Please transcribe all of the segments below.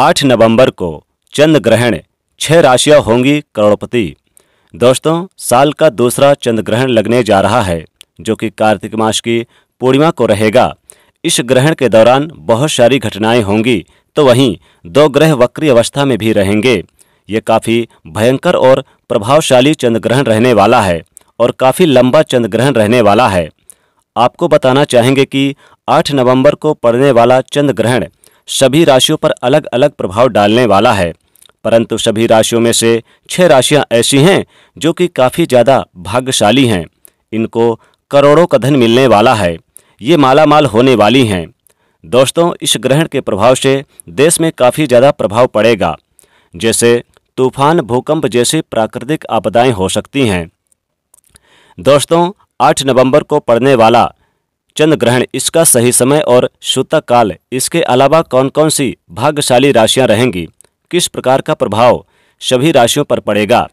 8 नवंबर को चंद्र ग्रहण छह राशियां होंगी करोड़पति दोस्तों साल का दूसरा चंद्र ग्रहण लगने जा रहा है जो कि कार्तिक मास की पूर्णिमा को रहेगा इस ग्रहण के दौरान बहुत सारी घटनाएं होंगी तो वहीं दो ग्रह वक्री अवस्था में भी रहेंगे ये काफ़ी भयंकर और प्रभावशाली चंद्र ग्रहण रहने वाला है और काफ़ी लंबा चंद्र ग्रहण रहने वाला है आपको बताना चाहेंगे कि 8 नवंबर को पड़ने वाला चंद्र ग्रहण सभी राशियों पर अलग अलग प्रभाव डालने वाला है परंतु सभी राशियों में से छह राशियां ऐसी हैं जो कि काफ़ी ज़्यादा भाग्यशाली हैं इनको करोड़ों का धन मिलने वाला है ये माला माल होने वाली हैं दोस्तों इस ग्रहण के प्रभाव से देश में काफ़ी ज़्यादा प्रभाव पड़ेगा जैसे तूफान भूकंप जैसी प्राकृतिक आपदाएं हो सकती हैं दोस्तों 8 नवंबर को पड़ने वाला चंद्र ग्रहण इसका सही समय और शुता काल इसके अलावा कौन कौन सी भाग्यशाली राशियां रहेंगी किस प्रकार का प्रभाव सभी राशियों पर पड़ेगा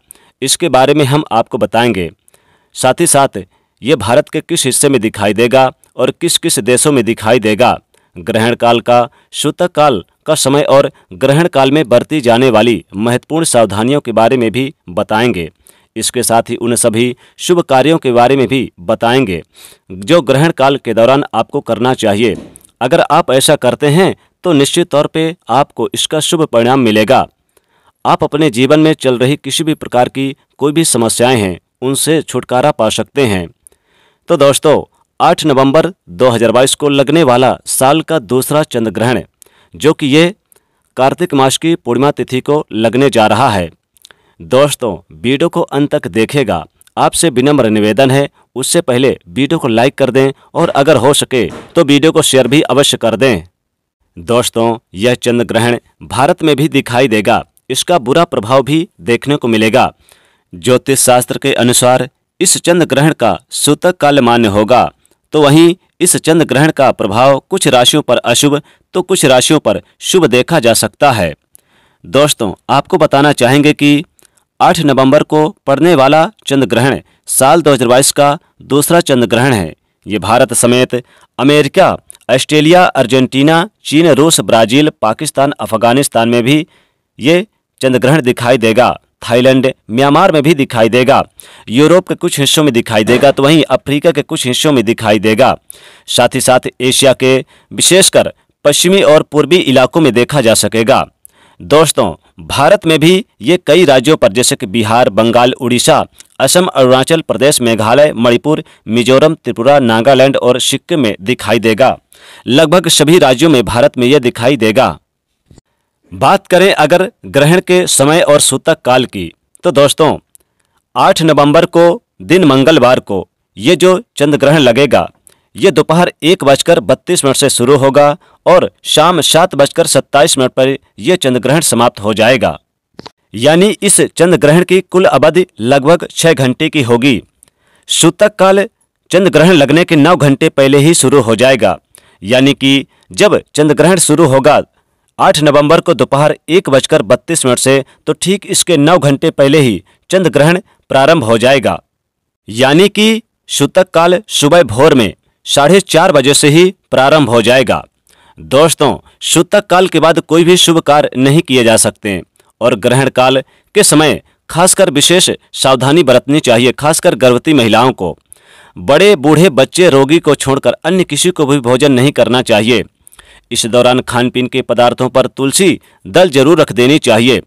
इसके बारे में हम आपको बताएंगे साथ ही साथ ये भारत के किस हिस्से में दिखाई देगा और किस किस देशों में दिखाई देगा ग्रहण काल का सूतक काल का समय और ग्रहण काल में बरती जाने वाली महत्वपूर्ण सावधानियों के बारे में भी बताएंगे इसके साथ ही उन सभी शुभ कार्यों के बारे में भी बताएंगे जो ग्रहण काल के दौरान आपको करना चाहिए अगर आप ऐसा करते हैं तो निश्चित तौर पे आपको इसका शुभ परिणाम मिलेगा आप अपने जीवन में चल रही किसी भी प्रकार की कोई भी समस्याएं हैं उनसे छुटकारा पा सकते हैं तो दोस्तों 8 नवंबर 2022 को लगने वाला साल का दूसरा चंद्र ग्रहण जो कि ये कार्तिक मास की पूर्णिमा तिथि को लगने जा रहा है दोस्तों वीडियो को अंत तक देखेगा आपसे विनम्र निवेदन है उससे पहले वीडियो को लाइक कर दें और अगर हो सके तो वीडियो को शेयर भी अवश्य कर दें दोस्तों यह चंद्र ग्रहण भारत में भी दिखाई देगा इसका बुरा प्रभाव भी देखने को मिलेगा ज्योतिष शास्त्र के अनुसार इस चंद्र ग्रहण का सूतक काल मान्य होगा तो वहीं इस चंद्र ग्रहण का प्रभाव कुछ राशियों पर अशुभ तो कुछ राशियों पर शुभ देखा जा सकता है दोस्तों आपको बताना चाहेंगे कि 8 नवंबर को पड़ने वाला चंद्र ग्रहण साल 2022 का दूसरा चंद्र ग्रहण है ये भारत समेत अमेरिका ऑस्ट्रेलिया अर्जेंटीना चीन रूस ब्राजील पाकिस्तान अफगानिस्तान में भी ये चंद्रग्रहण दिखाई देगा थाईलैंड म्यांमार में भी दिखाई देगा यूरोप के कुछ हिस्सों में दिखाई देगा तो वहीं अफ्रीका के कुछ हिस्सों में दिखाई देगा साथ ही साथ एशिया के विशेषकर पश्चिमी और पूर्वी इलाकों में देखा जा सकेगा दोस्तों भारत में भी ये कई राज्यों पर जैसे कि बिहार बंगाल उड़ीसा असम अरुणाचल प्रदेश मेघालय मणिपुर मिजोरम त्रिपुरा नागालैंड और सिक्किम में दिखाई देगा लगभग सभी राज्यों में भारत में यह दिखाई देगा बात करें अगर ग्रहण के समय और सूतक काल की तो दोस्तों 8 नवंबर को दिन मंगलवार को ये जो चंद्र ग्रहण लगेगा ये दोपहर एक बजकर बत्तीस मिनट से शुरू होगा और शाम सात बजकर सत्ताईस मिनट पर यह चंद्रग्रहण समाप्त हो जाएगा यानी इस चंद्रग्रहण की कुल अवधि लगभग छः घंटे की होगी सूतक काल चंद्रग्रहण लगने के नौ घंटे पहले ही शुरू हो जाएगा यानी कि जब चंद्रग्रहण शुरू होगा आठ नवंबर को दोपहर एक बजकर बत्तीस मिनट से तो ठीक इसके नौ घंटे पहले ही चंद्रग्रहण प्रारंभ हो जाएगा यानी कि सूतक काल सुबह भोर में साढ़े चार बजे से ही प्रारंभ हो जाएगा दोस्तों सूतक काल के बाद कोई भी शुभ कार्य नहीं किए जा सकते और ग्रहण काल के समय खासकर विशेष सावधानी बरतनी चाहिए खासकर गर्भवती महिलाओं को बड़े बूढ़े बच्चे रोगी को छोड़कर अन्य किसी को भी भोजन नहीं करना चाहिए इस दौरान खान पीन के पदार्थों पर तुलसी दल जरूर रख देनी चाहिए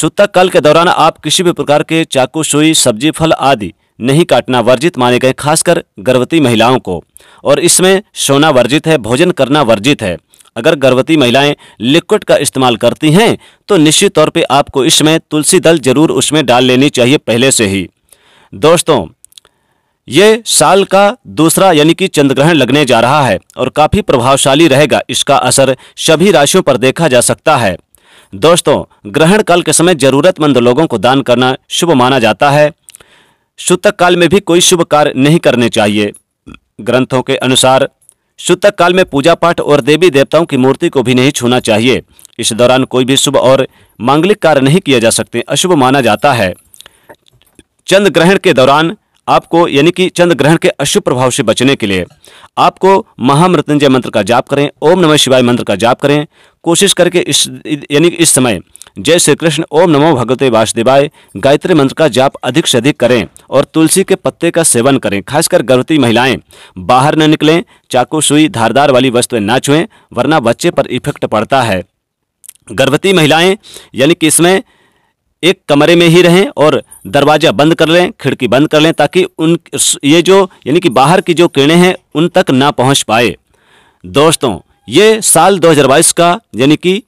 सूतक काल के दौरान आप किसी भी प्रकार के चाकू सुई सब्जी फल आदि नहीं काटना वर्जित माने गए खासकर गर्भवती महिलाओं को और इसमें सोना वर्जित है भोजन करना वर्जित है अगर गर्भवती महिलाएं लिक्विड का इस्तेमाल करती हैं तो निश्चित तौर पे आपको इसमें तुलसी दल जरूर उसमें डाल लेनी चाहिए पहले से ही दोस्तों ये साल का दूसरा यानी कि चंद्रग्रहण लगने जा रहा है और काफ़ी प्रभावशाली रहेगा इसका असर सभी राशियों पर देखा जा सकता है दोस्तों ग्रहण काल के समय ज़रूरतमंद लोगों को दान करना शुभ माना जाता है शुतक काल में भी कोई शुभ कार्य नहीं करने चाहिए ग्रंथों के अनुसार शुतक काल में पूजा पाठ और देवी देवताओं की मूर्ति को भी नहीं छूना चाहिए इस दौरान कोई भी शुभ और मांगलिक कार्य नहीं किया जा सकते अशुभ माना जाता है चंद्र ग्रहण के दौरान आपको यानी कि चंद्र ग्रहण के अशुभ प्रभाव से बचने के लिए आपको महामृत्युंजय मंत्र का जाप करें ओम नमः शिवाय मंत्र का जाप करें कोशिश करके इस यानी इस समय जय श्री कृष्ण ओम नमो भगवते वासुदेवाय गायत्री मंत्र का जाप अधिक से अधिक करें और तुलसी के पत्ते का सेवन करें खासकर गर्भवती महिलाएं बाहर न निकलें चाकू सुई धारदार वाली वस्तुएं ना छुएं वरना बच्चे पर इफेक्ट पड़ता है गर्भवती महिलाएं यानी कि इसमें एक कमरे में ही रहें और दरवाज़ा बंद कर लें खिड़की बंद कर लें ताकि उन ये जो यानी कि बाहर की जो किरणें हैं उन तक ना पहुँच पाए दोस्तों ये साल 2022 का यानी कि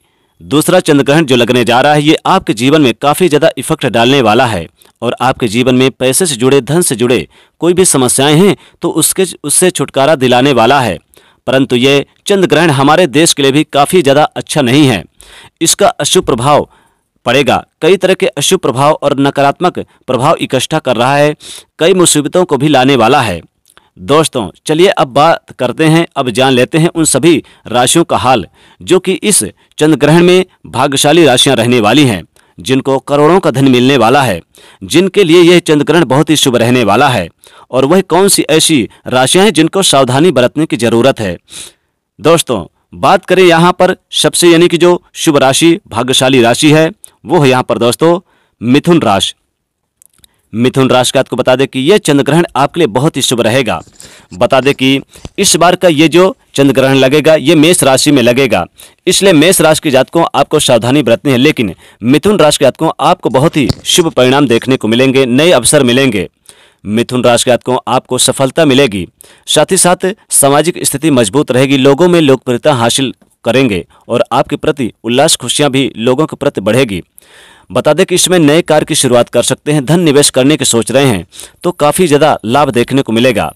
दूसरा चंद्रग्रहण जो लगने जा रहा है ये आपके जीवन में काफ़ी ज़्यादा इफेक्ट डालने वाला है और आपके जीवन में पैसे से जुड़े धन से जुड़े कोई भी समस्याएं हैं तो उसके उससे छुटकारा दिलाने वाला है परंतु ये चंद्रग्रहण हमारे देश के लिए भी काफ़ी ज़्यादा अच्छा नहीं है इसका अशुभ प्रभाव पड़ेगा कई तरह के अशुभ प्रभाव और नकारात्मक प्रभाव इकट्ठा कर रहा है कई मुसीबतों को भी लाने वाला है दोस्तों चलिए अब बात करते हैं अब जान लेते हैं उन सभी राशियों का हाल जो कि इस चंद्र ग्रहण में भाग्यशाली राशियां रहने वाली हैं जिनको करोड़ों का धन मिलने वाला है जिनके लिए यह चंद्र ग्रहण बहुत ही शुभ रहने वाला है और वह कौन सी ऐसी राशियां हैं जिनको सावधानी बरतने की जरूरत है दोस्तों बात करें यहाँ पर सबसे यानी कि जो शुभ राशि भाग्यशाली राशि है वो है यहाँ पर दोस्तों मिथुन राशि मिथुन राशि का आपको बता दें कि यह चंद्र ग्रहण आपके लिए बहुत ही शुभ रहेगा बता दें कि इस बार का ये जो चंद्र ग्रहण लगेगा ये मेष राशि में लगेगा इसलिए मेष राशि के जातकों आपको सावधानी बरतनी है लेकिन मिथुन राशि के जातकों आपको बहुत ही शुभ परिणाम देखने को मिलेंगे नए अवसर मिलेंगे मिथुन राशि के जातकों आपको सफलता मिलेगी साथ ही साथ सामाजिक स्थिति मजबूत रहेगी लोगों में लोकप्रियता हासिल करेंगे और आपके प्रति उल्लास खुशियाँ भी लोगों के प्रति बढ़ेगी बता दें कि इसमें नए कार्य की शुरुआत कर सकते हैं धन निवेश करने की सोच रहे हैं तो काफ़ी ज़्यादा लाभ देखने को मिलेगा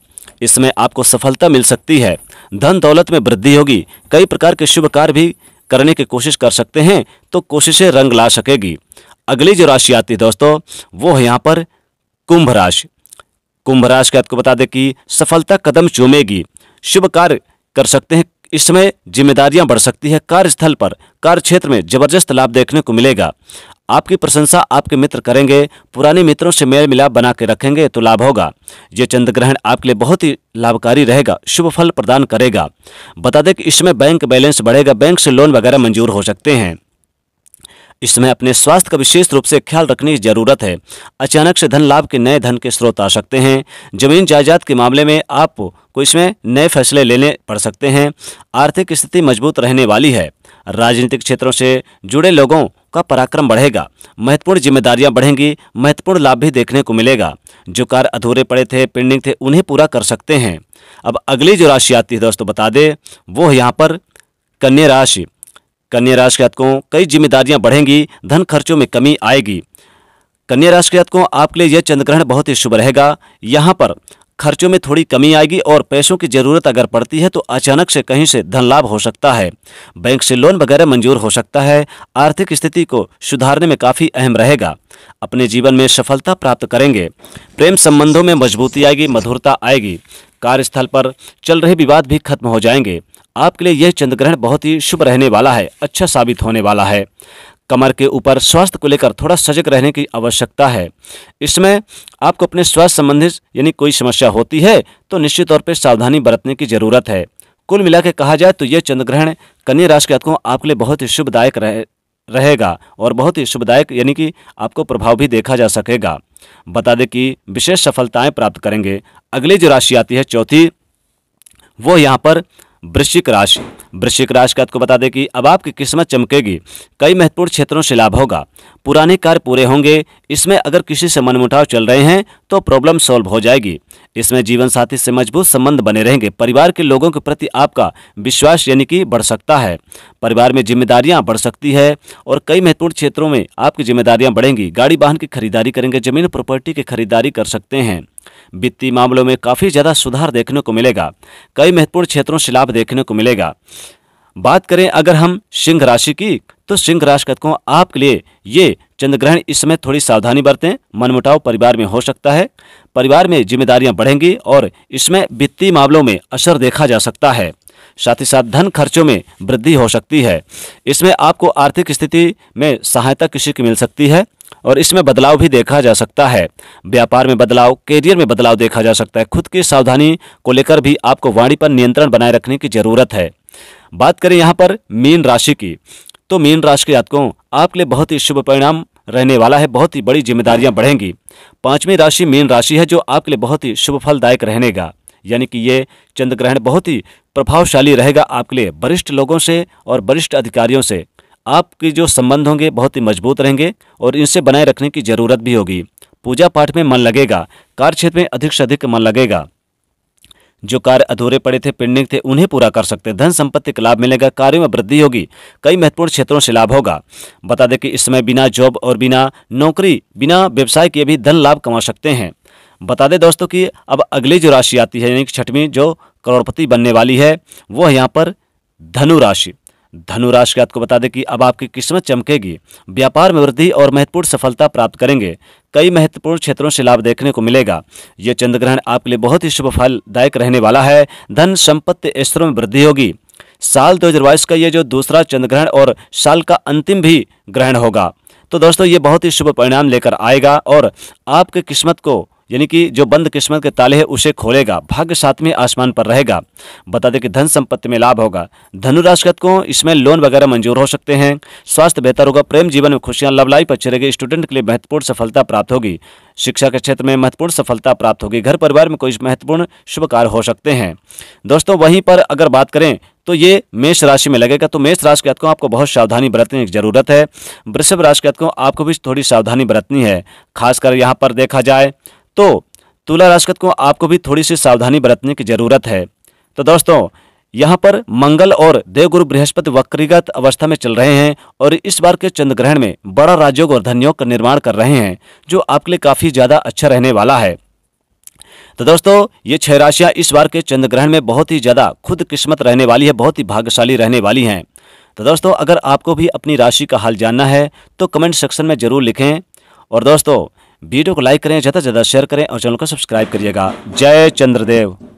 इसमें आपको सफलता मिल सकती है धन दौलत में वृद्धि होगी कई प्रकार के शुभ कार्य भी करने की कोशिश कर सकते हैं तो कोशिशें रंग ला सकेगी अगली जो राशि आती है दोस्तों वो है यहाँ पर कुंभ राशि कुंभ राशि के आपको बता दें कि सफलता कदम चूमेगी शुभ कार्य कर सकते हैं इसमें जिम्मेदारियां बढ़ सकती है कार्यस्थल पर कार्य क्षेत्र में जबरदस्त लाभ देखने को मिलेगा आपकी प्रशंसा आपके मित्र करेंगे पुराने मित्रों से मेल मिलाप बना के रखेंगे तो लाभ होगा ये चंद्र ग्रहण आपके लिए बहुत ही लाभकारी रहेगा शुभ फल प्रदान करेगा बता दें कि इसमें बैंक बैलेंस बढ़ेगा बैंक से लोन वगैरह मंजूर हो सकते हैं इसमें अपने स्वास्थ्य का विशेष रूप से ख्याल रखने की जरूरत है अचानक से धन लाभ के नए धन के स्रोत आ सकते हैं जमीन जायदाद के मामले में आप को इसमें नए फैसले लेने पड़ सकते हैं आर्थिक स्थिति मजबूत रहने वाली है राजनीतिक क्षेत्रों से जुड़े लोगों का पराक्रम बढ़ेगा महत्वपूर्ण जिम्मेदारियां बढ़ेंगी महत्वपूर्ण लाभ भी देखने को मिलेगा जो कार्य अधूरे पड़े थे पेंडिंग थे उन्हें पूरा कर सकते हैं अब अगली जो राशि आती है दोस्तों बता दें वो यहाँ पर कन्या राशि कन्या राशि के जातकों कई जिम्मेदारियां बढ़ेंगी धन खर्चों में कमी आएगी कन्या राशि के जातकों आपके लिए यह चंद्रग्रहण बहुत ही शुभ रहेगा यहाँ पर खर्चों में थोड़ी कमी आएगी और पैसों की जरूरत अगर पड़ती है तो अचानक से कहीं से धन लाभ हो सकता है बैंक से लोन वगैरह मंजूर हो सकता है आर्थिक स्थिति को सुधारने में काफ़ी अहम रहेगा अपने जीवन में सफलता प्राप्त करेंगे प्रेम संबंधों में मजबूती आएगी मधुरता आएगी कार्यस्थल पर चल रहे विवाद भी खत्म हो जाएंगे आपके लिए यह चंद्रग्रहण बहुत ही शुभ रहने वाला है अच्छा साबित होने वाला है कमर के ऊपर स्वास्थ्य को लेकर थोड़ा सजग रहने की आवश्यकता है इसमें आपको अपने स्वास्थ्य संबंधित यानी कोई समस्या होती है तो निश्चित तौर पर सावधानी बरतने की ज़रूरत है कुल मिला के कहा जाए तो यह चंद्रग्रहण कन्या राशि के जातकों आपके लिए बहुत ही शुभदायक रहे रहेगा और बहुत ही शुभदायक यानी कि आपको प्रभाव भी देखा जा सकेगा बता दें कि विशेष सफलताएं प्राप्त करेंगे अगली जो राशि आती है चौथी वो यहाँ पर वृश्चिक राशि वृश्चिक राशि का आपको बता दें कि अब आपकी किस्मत चमकेगी कई महत्वपूर्ण क्षेत्रों से लाभ होगा पुराने कार्य पूरे होंगे इसमें अगर किसी से मनमुटाव चल रहे हैं तो प्रॉब्लम सॉल्व हो जाएगी इसमें जीवन साथी से मजबूत संबंध बने रहेंगे परिवार के लोगों के प्रति आपका विश्वास यानी कि बढ़ सकता है परिवार में जिम्मेदारियां बढ़ सकती है और कई महत्वपूर्ण क्षेत्रों में आपकी जिम्मेदारियां बढ़ेंगी गाड़ी वाहन की खरीदारी करेंगे जमीन प्रॉपर्टी की खरीदारी कर सकते हैं वित्तीय मामलों में काफ़ी ज़्यादा सुधार देखने को मिलेगा कई महत्वपूर्ण क्षेत्रों से लाभ देखने को मिलेगा बात करें अगर हम सिंह राशि की तो सिंह राशि को आपके लिए ये चंद्रग्रहण इस समय थोड़ी सावधानी बरतें मनमुटाव परिवार में हो सकता है परिवार में जिम्मेदारियां बढ़ेंगी और इसमें वित्तीय मामलों में असर देखा जा सकता है साथ ही साथ धन खर्चों में वृद्धि हो सकती है इसमें आपको आर्थिक स्थिति में सहायता किसी की मिल सकती है और इसमें बदलाव भी देखा जा सकता है व्यापार में बदलाव करियर में बदलाव देखा जा सकता है खुद की सावधानी को लेकर भी आपको वाणी पर नियंत्रण बनाए रखने की जरूरत है बात करें यहाँ पर मीन राशि की तो मीन राशि के जातकों आपके लिए बहुत ही शुभ परिणाम रहने वाला है बहुत ही बड़ी जिम्मेदारियां बढ़ेंगी पांचवी राशि मीन राशि है जो आपके लिए बहुत ही शुभ फलदायक रहनेगा यानी कि ये चंद्र ग्रहण बहुत ही प्रभावशाली रहेगा आपके लिए वरिष्ठ लोगों से और वरिष्ठ अधिकारियों से आपके जो संबंध होंगे बहुत ही मजबूत रहेंगे और इनसे बनाए रखने की ज़रूरत भी होगी पूजा पाठ में मन लगेगा कार्य क्षेत्र में अधिक से अधिक मन लगेगा जो कार्य अधूरे पड़े थे पेंडिंग थे उन्हें पूरा कर सकते हैं धन संपत्ति का लाभ मिलेगा कार्यों में वृद्धि होगी कई महत्वपूर्ण क्षेत्रों से लाभ होगा बता दें कि इस समय बिना जॉब और बिना नौकरी बिना व्यवसाय के भी धन लाभ कमा सकते हैं बता दें दोस्तों कि अब अगली जो राशि आती है यानी कि छठवीं जो करोड़पति बनने वाली है वो है यहाँ पर धनु राशि धनु राशि आपको बता दें कि अब आपकी किस्मत चमकेगी व्यापार में वृद्धि और महत्वपूर्ण सफलता प्राप्त करेंगे कई महत्वपूर्ण क्षेत्रों से लाभ देखने को मिलेगा ये चंद्रग्रहण आपके लिए बहुत ही शुभ फलदायक रहने वाला है धन संपत्ति स्तरों में वृद्धि होगी साल दो का ये जो दूसरा चंद्रग्रहण और साल का अंतिम भी ग्रहण होगा तो दोस्तों ये बहुत ही शुभ परिणाम लेकर आएगा और आपके किस्मत को यानी कि जो बंद किस्मत के ताले है उसे खोलेगा भाग्य सातवें आसमान पर रहेगा बता दें कि धन संपत्ति में लाभ होगा धनुराशगत को इसमें लोन वगैरह मंजूर हो सकते हैं स्वास्थ्य बेहतर होगा प्रेम जीवन में खुशियां लव लाइफ अच्छी रहेगी स्टूडेंट के लिए महत्वपूर्ण सफलता प्राप्त होगी शिक्षा के क्षेत्र में महत्वपूर्ण सफलता प्राप्त होगी घर परिवार में कोई महत्वपूर्ण शुभ कार्य हो सकते हैं दोस्तों वहीं पर अगर बात करें तो ये मेष राशि में लगेगा तो मेष राशि के अतकों आपको बहुत सावधानी बरतने की ज़रूरत है वृषभ राशि के अतकों आपको भी थोड़ी सावधानी बरतनी है खासकर यहाँ पर देखा जाए तो तुला राशि को आपको भी थोड़ी सी सावधानी बरतने की जरूरत है तो दोस्तों यहाँ पर मंगल और देवगुरु बृहस्पति वक्रीगत अवस्था में चल रहे हैं और इस बार के चंद्र ग्रहण में बड़ा राजयोग और धनयोग का निर्माण कर रहे हैं जो आपके लिए काफ़ी ज़्यादा अच्छा रहने वाला है तो दोस्तों ये छह राशियाँ इस बार के चंद्र ग्रहण में बहुत ही ज़्यादा खुद किस्मत रहने वाली है बहुत ही भाग्यशाली रहने वाली हैं तो दोस्तों अगर आपको भी अपनी राशि का हाल जानना है तो कमेंट सेक्शन में ज़रूर लिखें और दोस्तों वीडियो को लाइक करें ज़्यादा से ज़्यादा शेयर करें और चैनल को सब्सक्राइब करिएगा जय चंद्रदेव